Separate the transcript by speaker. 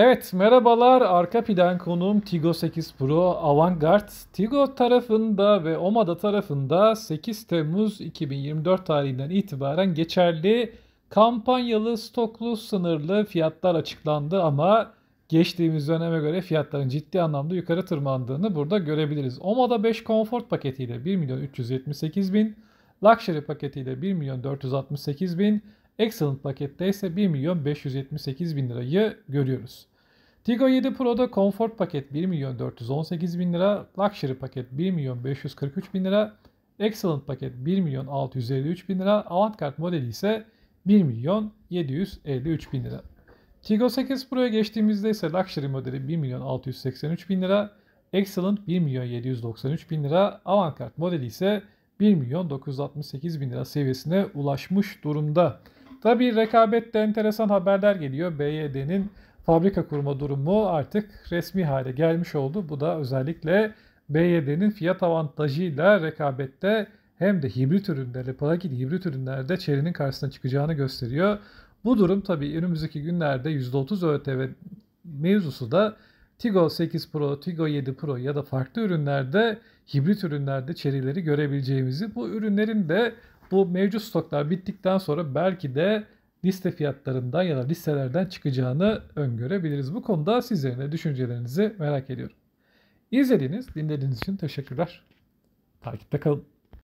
Speaker 1: Evet merhabalar arka plan konuğum Tigo 8 Pro Avantgarde. Tigo tarafında ve Omada tarafında 8 Temmuz 2024 tarihinden itibaren geçerli kampanyalı stoklu sınırlı fiyatlar açıklandı ama geçtiğimiz döneme göre fiyatların ciddi anlamda yukarı tırmandığını burada görebiliriz. Omada 5 Comfort paketiyle 1 milyon 378 bin, Luxury paketiyle 1 milyon 468 bin, Excellent pakette ise 1 milyon 578 bin lirayı görüyoruz. Tigo 7 Pro'da Comfort paket 1 milyon 418 bin lira, Luxury paket 1 milyon 543 bin lira, Excellent paket 1 milyon 653 bin lira, Avantgarde modeli ise 1 milyon 753 bin lira. Tigo 8 Pro'ya geçtiğimizde ise Luxury modeli 1 milyon 683 bin lira, Excellent 1 milyon 793 bin lira, Avantgarde modeli ise 1 milyon 968 bin lira seviyesine ulaşmış durumda. Tabi rekabette enteresan haberler geliyor. BYD'nin fabrika kurma durumu artık resmi hale gelmiş oldu. Bu da özellikle BYD'nin fiyat avantajıyla rekabette hem de hibrit ürünlerle, plug-in hibrit ürünlerde Chery'nin karşısına çıkacağını gösteriyor. Bu durum tabi önümüzdeki günlerde %30 ÖTV mevzusu da Tigo 8 Pro, Tigo 7 Pro ya da farklı ürünlerde, hibrit ürünlerde çerileri görebileceğimizi, bu ürünlerin de bu mevcut stoklar bittikten sonra belki de liste fiyatlarından ya da listelerden çıkacağını öngörebiliriz. Bu konuda sizlerin de düşüncelerinizi merak ediyorum. İzlediğiniz, dinlediğiniz için teşekkürler. Takipte kalın.